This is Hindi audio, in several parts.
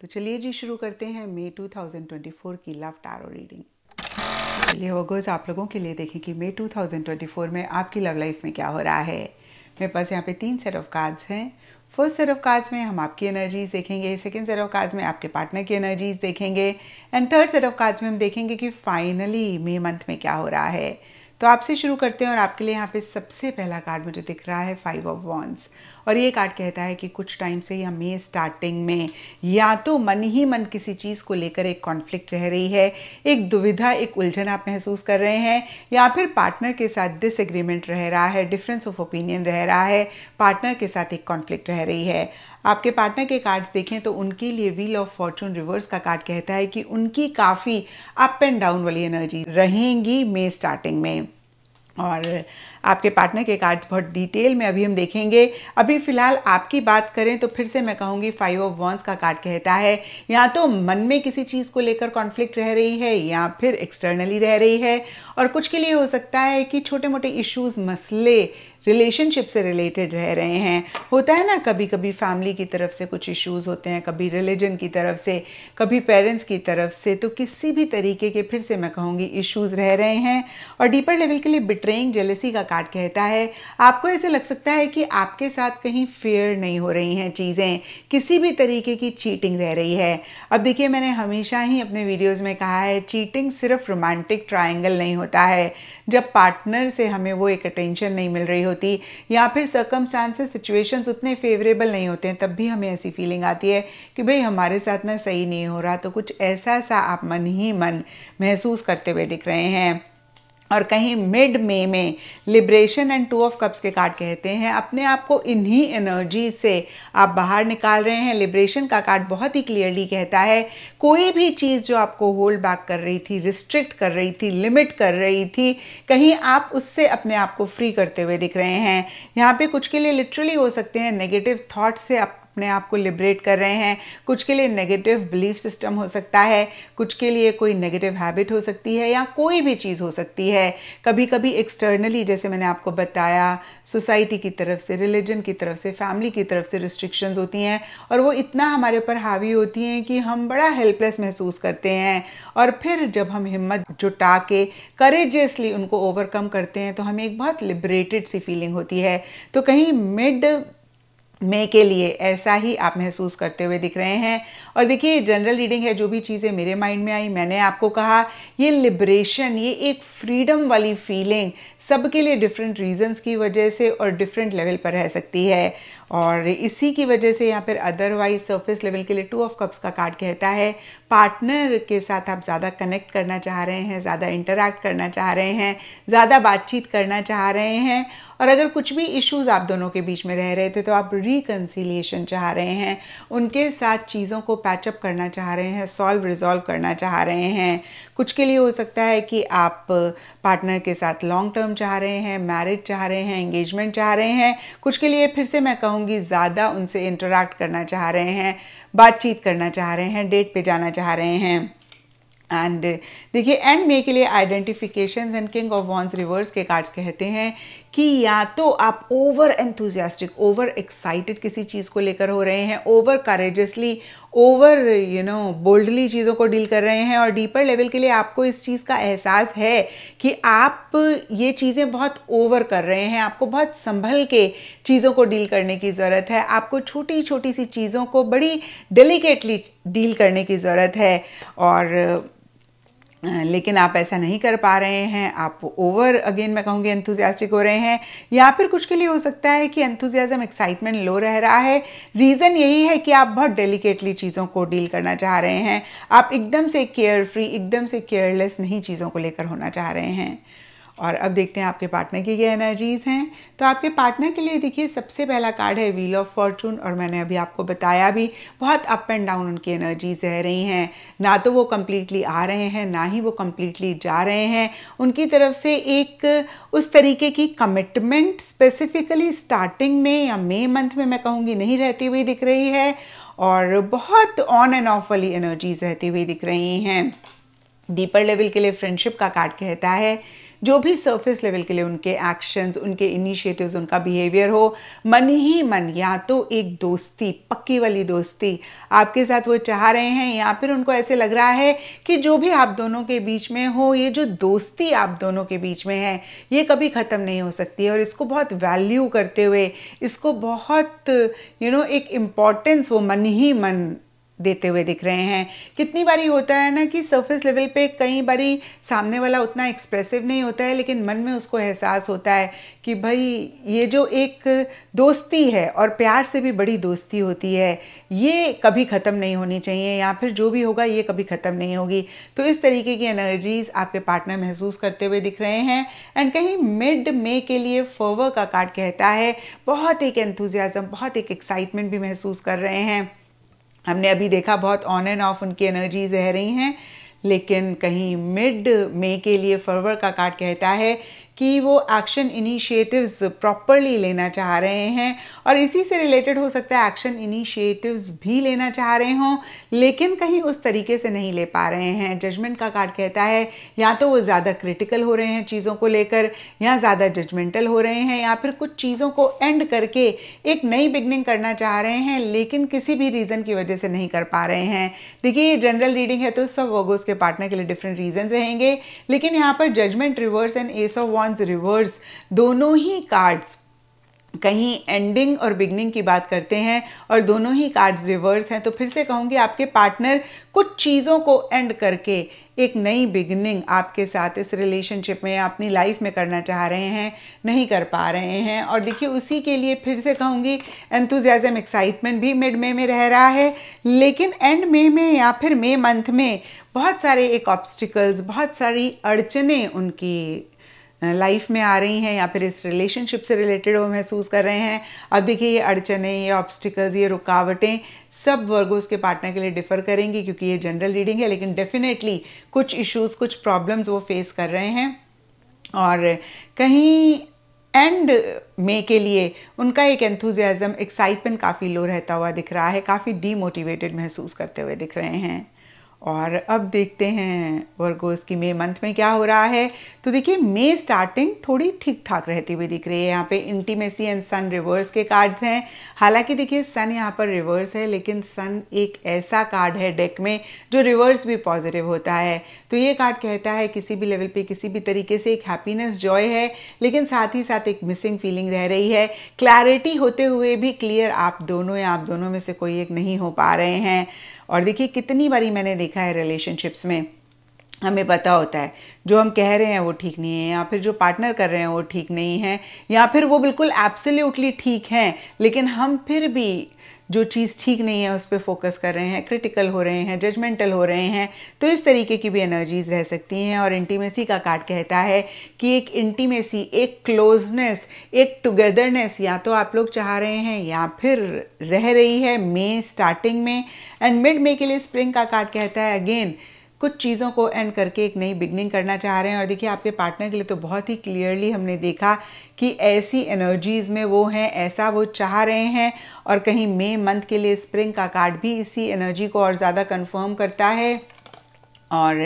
तो चलिए जी शुरू करते हैं मई 2024 की लव टैरो रीडिंग चलिए वर्गोज आप लोगों के लिए देखें कि मई 2024 में आपकी लव लाइफ में क्या हो रहा है मेरे पास यहाँ पे तीन सेट ऑफ कार्ड्स हैं फर्स्ट सेट ऑफ कार्ड्स में हम आपकी एनर्जीज देखेंगे सेकेंड सेट ऑफ कार्ड्स में आपके पार्टनर की एनर्जीज देखेंगे and third set of cards में हम देखेंगे कि फाइनली मे मंथ में क्या हो रहा है तो आपसे शुरू करते हैं और आपके लिए यहाँ पे सबसे पहला कार्ड मुझे दिख रहा है फाइव ऑफ वॉन्स और ये कार्ड कहता है कि कुछ टाइम से या मे स्टार्टिंग में या तो मन ही मन किसी चीज़ को लेकर एक कॉन्फ्लिक्ट रह रही है एक दुविधा एक उलझन आप महसूस कर रहे हैं या फिर पार्टनर के साथ डिसएग्रीमेंट रह रहा है डिफरेंस ऑफ ओपिनियन रह रहा है पार्टनर के साथ एक कॉन्फ्लिक्ट रह रही है आपके पार्टनर के कार्ड्स देखें तो उनके लिए व्हील ऑफ फॉर्चून रिवर्स का कार्ड कहता है कि उनकी काफ़ी अप एंड डाउन वाली एनर्जी रहेंगी मे स्टार्टिंग में और आपके पार्टनर के कार्ड्स बहुत डिटेल में अभी हम देखेंगे अभी फ़िलहाल आपकी बात करें तो फिर से मैं कहूँगी फाइव ऑफ वॉन्स का कार्ड कहता है या तो मन में किसी चीज़ को लेकर कॉन्फ्लिक्ट रह रही है या फिर एक्सटर्नली रह रही है और कुछ के लिए हो सकता है कि छोटे मोटे इश्यूज़ मसले रिलेशनशिप से रिलेटेड रह रहे हैं होता है ना कभी कभी फैमिली की तरफ से कुछ इश्यूज होते हैं कभी रिलीजन की तरफ से कभी पेरेंट्स की तरफ से तो किसी भी तरीके के फिर से मैं कहूँगी इश्यूज रह रहे हैं और डीपर लेवल के लिए बिट्रेइंग जेलेसी का कार्ड कहता है आपको ऐसे लग सकता है कि आपके साथ कहीं फेयर नहीं हो रही हैं चीज़ें किसी भी तरीके की चीटिंग रह रही है अब देखिए मैंने हमेशा ही अपने वीडियोज़ में कहा है चीटिंग सिर्फ रोमांटिक ट्राइंगल नहीं होता है जब पार्टनर से हमें वो एक अटेंशन नहीं मिल रही हो होती या फिर सकम चांसेस सिचुएशंस उतने फेवरेबल नहीं होते हैं तब भी हमें ऐसी फीलिंग आती है कि भाई हमारे साथ ना सही नहीं हो रहा तो कुछ ऐसा सा आप मन ही मन महसूस करते हुए दिख रहे हैं और कहीं मिड मे में liberation and two of cups के कार्ड कहते हैं अपने आप को इन्हीं एनर्जी से आप बाहर निकाल रहे हैं लिब्रेशन का कार्ड बहुत ही क्लियरली कहता है कोई भी चीज़ जो आपको होल्ड बैक कर रही थी रिस्ट्रिक्ट कर रही थी लिमिट कर रही थी कहीं आप उससे अपने आप को फ्री करते हुए दिख रहे हैं यहाँ पे कुछ के लिए लिटरली हो सकते हैं नेगेटिव थाट्स से आप अपने आप को लिबरेट कर रहे हैं कुछ के लिए नेगेटिव बिलीफ सिस्टम हो सकता है कुछ के लिए कोई नेगेटिव हैबिट हो सकती है या कोई भी चीज़ हो सकती है कभी कभी एक्सटर्नली जैसे मैंने आपको बताया सोसाइटी की तरफ से रिलीजन की तरफ से फैमिली की तरफ से रिस्ट्रिक्शंस होती हैं और वो इतना हमारे ऊपर हावी होती हैं कि हम बड़ा हेल्पलेस महसूस करते हैं और फिर जब हम हिम्मत जुटा के करेजियसली उनको ओवरकम करते हैं तो हमें एक बहुत लिबरेटेड सी फीलिंग होती है तो कहीं मिड मे के लिए ऐसा ही आप महसूस करते हुए दिख रहे हैं और देखिए ये जनरल रीडिंग है जो भी चीज़ें मेरे माइंड में आई मैंने आपको कहा ये लिबरेशन ये एक फ्रीडम वाली फीलिंग सबके लिए डिफरेंट रीजंस की वजह से और डिफरेंट लेवल पर रह सकती है और इसी की वजह से या फिर अदरवाइज सरफेस लेवल के लिए टू ऑफ कप्स का कार्ड कहता है पार्टनर के साथ आप ज़्यादा कनेक्ट करना चाह रहे हैं ज़्यादा इंटरेक्ट करना चाह रहे हैं ज़्यादा बातचीत करना चाह रहे हैं और अगर कुछ भी इश्यूज आप दोनों के बीच में रह रहे थे तो आप रिकन्सिलिएशन चाह रहे हैं उनके साथ चीज़ों को पैचअप करना चाह रहे हैं सॉल्व रिजॉल्व करना चाह रहे हैं कुछ के लिए हो सकता है कि आप पार्टनर के साथ लॉन्ग टर्म चाह रहे हैं मैरिज चाह रहे हैं एंगेजमेंट चाह रहे हैं कुछ के लिए फिर से मैं कहूँगी ज़्यादा उनसे इंटरेक्ट करना चाह रहे हैं बातचीत करना चाह रहे हैं डेट पे जाना चाह रहे हैं एंड देखिए एंड मे के लिए identification and king of wands reverse के कार्ड्स कहते हैं कि या तो आप ओवर एंथुजियास्टिक ओवर एक्साइटेड किसी चीज़ को लेकर हो रहे हैं over courageously over you know boldly चीज़ों को डील कर रहे हैं और डीपर लेवल के लिए आपको इस चीज़ का एहसास है कि आप ये चीज़ें बहुत ओवर कर रहे हैं आपको बहुत संभल के चीज़ों को डील करने की ज़रूरत है आपको छोटी छोटी सी चीज़ों को बड़ी डेलिकेटली डील करने की ज़रूरत है और लेकिन आप ऐसा नहीं कर पा रहे हैं आप ओवर अगेन मैं कहूँगी एंथुजियास्टिक हो रहे हैं या फिर कुछ के लिए हो सकता है कि एंथुजियाज़म एक्साइटमेंट लो रह रहा है रीज़न यही है कि आप बहुत डेलिकेटली चीज़ों को डील करना चाह रहे हैं आप एकदम से केयर फ्री एकदम से केयरलेस नहीं चीज़ों को लेकर होना चाह रहे हैं और अब देखते हैं आपके पार्टनर की क्या एनर्जीज़ हैं तो आपके पार्टनर के लिए देखिए सबसे पहला कार्ड है व्हील ऑफ फॉर्चून और मैंने अभी आपको बताया भी बहुत अप एंड डाउन उनकी एनर्जीज रह रही हैं ना तो वो कम्प्लीटली आ रहे हैं ना ही वो कम्प्लीटली जा रहे हैं उनकी तरफ से एक उस तरीके की कमिटमेंट स्पेसिफिकली स्टार्टिंग में या मे मंथ में मैं कहूँगी नहीं रहती हुई दिख रही है और बहुत ऑन एंड ऑफ वाली एनर्जीज रहती हुई दिख रही हैं डीपर लेवल के लिए फ्रेंडशिप का कार्ड कहता है जो भी सरफेस लेवल के लिए उनके एक्शंस उनके इनिशिएटिव्स उनका बिहेवियर हो मन ही मन या तो एक दोस्ती पक्की वाली दोस्ती आपके साथ वो चाह रहे हैं या फिर उनको ऐसे लग रहा है कि जो भी आप दोनों के बीच में हो ये जो दोस्ती आप दोनों के बीच में है ये कभी ख़त्म नहीं हो सकती और इसको बहुत वैल्यू करते हुए इसको बहुत यू you नो know, एक इम्पॉर्टेंस वो मन ही मन देते हुए दिख रहे हैं कितनी बारी होता है ना कि सरफेस लेवल पे कई बारी सामने वाला उतना एक्सप्रेसिव नहीं होता है लेकिन मन में उसको एहसास होता है कि भाई ये जो एक दोस्ती है और प्यार से भी बड़ी दोस्ती होती है ये कभी ख़त्म नहीं होनी चाहिए या फिर जो भी होगा ये कभी ख़त्म नहीं होगी तो इस तरीके की एनर्जीज़ आपके पार्टनर महसूस करते हुए दिख रहे हैं एंड कहीं मिड मे के लिए फोवर का कार्ड कहता है बहुत एक एंथुजियाज़म बहुत एक एक्साइटमेंट भी महसूस कर रहे हैं हमने अभी देखा बहुत ऑन एंड ऑफ उनकी एनर्जी रह रही हैं लेकिन कहीं मिड मई के लिए फरवर का कार्ड कहता है कि वो एक्शन इनिशिएटिव्स प्रॉपरली लेना चाह रहे हैं और इसी से रिलेटेड हो सकता है एक्शन इनिशिएटिव्स भी लेना चाह रहे हों लेकिन कहीं उस तरीके से नहीं ले पा रहे हैं जजमेंट का कार्ड कहता है या तो वो ज़्यादा क्रिटिकल हो रहे हैं चीज़ों को लेकर या ज़्यादा जजमेंटल हो रहे हैं या फिर कुछ चीज़ों को एंड करके एक नई बिगनिंग करना चाह रहे हैं लेकिन किसी भी रीज़न की वजह से नहीं कर पा रहे हैं देखिए ये जनरल रीडिंग है तो सब वर्गोज के पार्टनर के लिए डिफरेंट रीजन रहेंगे लेकिन यहाँ पर judgement reverse and ace of अपॉन्स रिवर्स दोनों ही कार्ड्स कहीं एंडिंग और बिगनिंग की बात करते हैं और दोनों ही कार्ड्स रिवर्स हैं तो फिर से कहूँगी आपके पार्टनर कुछ चीज़ों को एंड करके एक नई बिगनिंग आपके साथ इस रिलेशनशिप में अपनी लाइफ में करना चाह रहे हैं नहीं कर पा रहे हैं और देखिए उसी के लिए फिर से कहूँगी एंथुजियाजम एक्साइटमेंट भी मिड मे में रह रहा है लेकिन एंड मे में या फिर मे मंथ में बहुत सारे एक ऑब्स्टिकल्स बहुत सारी अड़चने उनकी लाइफ में आ रही हैं या फिर इस रिलेशनशिप से रिलेटेड वो महसूस कर रहे हैं अब देखिए ये अड़चने ये ऑब्स्टिकल्स ये रुकावटें सब वर्गोस के पार्टनर के लिए डिफ़र करेंगी क्योंकि ये जनरल रीडिंग है लेकिन डेफिनेटली कुछ इश्यूज कुछ प्रॉब्लम्स वो फेस कर रहे हैं और कहीं एंड मे के लिए उनका एक एंथुजियाज़म एक्साइटमेंट काफ़ी लो रहता हुआ दिख रहा है काफ़ी डीमोटिवेटेड महसूस करते हुए दिख रहे हैं और अब देखते हैं वर्गोज़ की मे मंथ में क्या हो रहा है तो देखिए मे स्टार्टिंग थोड़ी ठीक ठाक रहती हुई दिख रही है यहाँ पे इंटीमेसी एंड सन रिवर्स के कार्ड्स हैं हालांकि देखिए सन यहाँ पर रिवर्स है लेकिन सन एक ऐसा कार्ड है डेक में जो रिवर्स भी पॉजिटिव होता है तो ये कार्ड कहता है किसी भी लेवल पे किसी भी तरीके से एक हैप्पीनेस जॉय है लेकिन साथ ही साथ एक मिसिंग फीलिंग रह रही है क्लैरिटी होते हुए भी क्लियर आप दोनों या आप दोनों में से कोई एक नहीं हो पा रहे हैं और देखिए कितनी बारी मैंने देखा सीखा है रिलेशनशिप्स में हमें पता होता है जो हम कह रहे हैं वो ठीक नहीं है या फिर जो पार्टनर कर रहे हैं वो ठीक नहीं है या फिर वो बिल्कुल एब्सोल्युटली ठीक हैं लेकिन हम फिर भी जो चीज़ ठीक नहीं है उस पर फोकस कर रहे हैं क्रिटिकल हो रहे हैं जजमेंटल हो रहे हैं तो इस तरीके की भी एनर्जीज रह सकती हैं और इंटीमेसी का कार्ड कहता है कि एक इंटीमेसी एक क्लोजनेस एक टुगेदरनेस या तो आप लोग चाह रहे हैं या फिर रह रही है मे स्टार्टिंग में एंड मिड मे के लिए स्प्रिंग का कार्ड कहता है अगेन कुछ चीज़ों को एंड करके एक नई बिगनिंग करना चाह रहे हैं और देखिए आपके पार्टनर के लिए तो बहुत ही क्लियरली हमने देखा कि ऐसी एनर्जीज़ में वो हैं ऐसा वो चाह रहे हैं और कहीं मे मंथ के लिए स्प्रिंग का कार्ड भी इसी एनर्जी को और ज़्यादा कंफर्म करता है और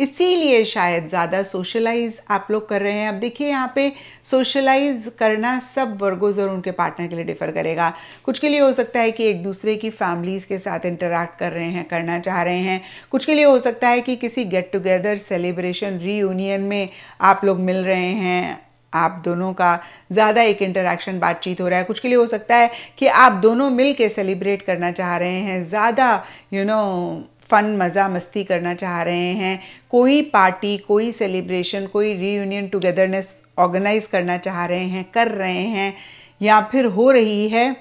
इसीलिए शायद ज़्यादा सोशलाइज आप लोग कर रहे हैं अब देखिए यहाँ पे सोशलाइज करना सब वर्गोज और उनके पार्टनर के लिए डिफ़र करेगा कुछ के लिए हो सकता है कि एक दूसरे की फैमिलीज़ के साथ इंटरेक्ट कर रहे हैं करना चाह रहे हैं कुछ के लिए हो सकता है कि किसी गेट टुगेदर सेलिब्रेशन रीयूनियन में आप लोग मिल रहे हैं आप दोनों का ज़्यादा एक इंटरेक्शन बातचीत हो रहा है कुछ के लिए हो सकता है कि आप दोनों मिल के सेलिब्रेट करना चाह रहे हैं ज़्यादा यू नो फ़न मज़ा मस्ती करना चाह रहे हैं कोई पार्टी कोई सेलिब्रेशन कोई रीयूनियन टुगेदरनेस ऑर्गेनाइज करना चाह रहे हैं कर रहे हैं या फिर हो रही है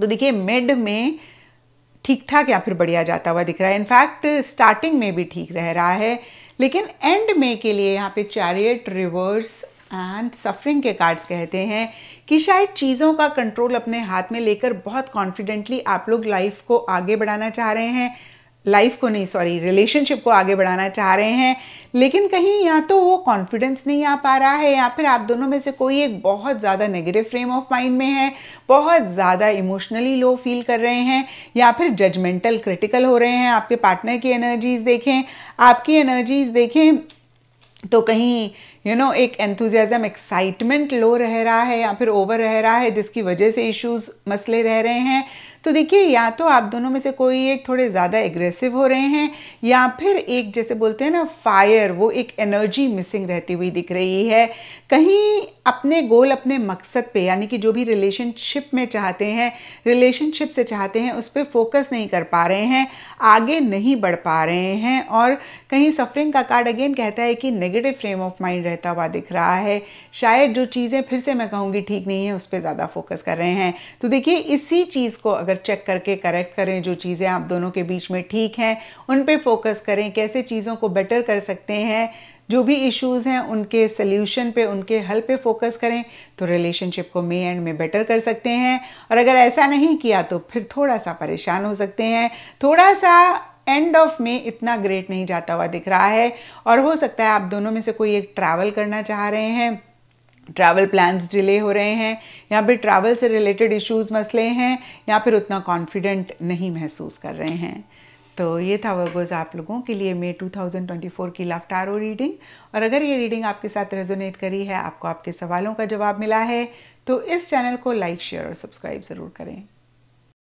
तो देखिए मिड में ठीक ठाक या फिर बढ़िया जाता हुआ दिख रहा है इनफैक्ट स्टार्टिंग में भी ठीक रह रहा है लेकिन एंड में के लिए यहाँ पे चैरियट रिवर्स एंड सफरिंग के कार्ड्स कहते हैं कि शायद चीज़ों का कंट्रोल अपने हाथ में लेकर बहुत कॉन्फिडेंटली आप लोग लाइफ को आगे बढ़ाना चाह रहे हैं लाइफ को नहीं सॉरी रिलेशनशिप को आगे बढ़ाना चाह रहे हैं लेकिन कहीं या तो वो कॉन्फिडेंस नहीं आ पा रहा है या फिर आप दोनों में से कोई एक बहुत ज़्यादा नेगेटिव फ्रेम ऑफ माइंड में है बहुत ज़्यादा इमोशनली लो फील कर रहे हैं या फिर जजमेंटल क्रिटिकल हो रहे हैं आपके पार्टनर की एनर्जीज़ देखें आपकी एनर्जीज़ देखें तो कहीं यू नो एक एंथुजियाज़म एक्साइटमेंट लो रह रहा है या फिर ओवर रह रहा है जिसकी वजह से इश्यूज मसले रह रहे हैं तो देखिए या तो आप दोनों में से कोई एक थोड़े ज़्यादा एग्रेसिव हो रहे हैं या फिर एक जैसे बोलते हैं ना फायर वो एक एनर्जी मिसिंग रहती हुई दिख रही है कहीं अपने गोल अपने मकसद पे यानी कि जो भी रिलेशनशिप में चाहते हैं रिलेशनशिप से चाहते हैं उस पर फोकस नहीं कर पा रहे हैं आगे नहीं बढ़ पा रहे हैं और कहीं सफरिंग का कार्ड अगेन कहता है कि नेगेटिव फ्रेम ऑफ माइंड रहता हुआ दिख रहा है शायद जो चीज़ें फिर से मैं कहूँगी ठीक नहीं है उस पर ज़्यादा फोकस कर रहे हैं तो देखिए इसी चीज़ को अगर अंदर चेक करके करेक्ट करें जो चीज़ें आप दोनों के बीच में ठीक हैं उन पर फोकस करें कैसे चीज़ों को बेटर कर सकते हैं जो भी इश्यूज़ हैं उनके सल्यूशन पे उनके हल पे फोकस करें तो रिलेशनशिप को मे एंड में बेटर कर सकते हैं और अगर ऐसा नहीं किया तो फिर थोड़ा सा परेशान हो सकते हैं थोड़ा सा एंड ऑफ में इतना ग्रेट नहीं जाता हुआ दिख रहा है और हो सकता है आप दोनों में से कोई एक ट्रैवल करना चाह रहे हैं ट्रैवल प्लान्स डिले हो रहे हैं या फिर ट्रैवल से रिलेटेड इश्यूज मसले हैं या फिर उतना कॉन्फिडेंट नहीं महसूस कर रहे हैं तो ये था वर्गोज आप लोगों के लिए मे 2024 की लव टारो रीडिंग और अगर ये रीडिंग आपके साथ रेजोनेट करी है आपको आपके सवालों का जवाब मिला है तो इस चैनल को लाइक शेयर और सब्सक्राइब ज़रूर करें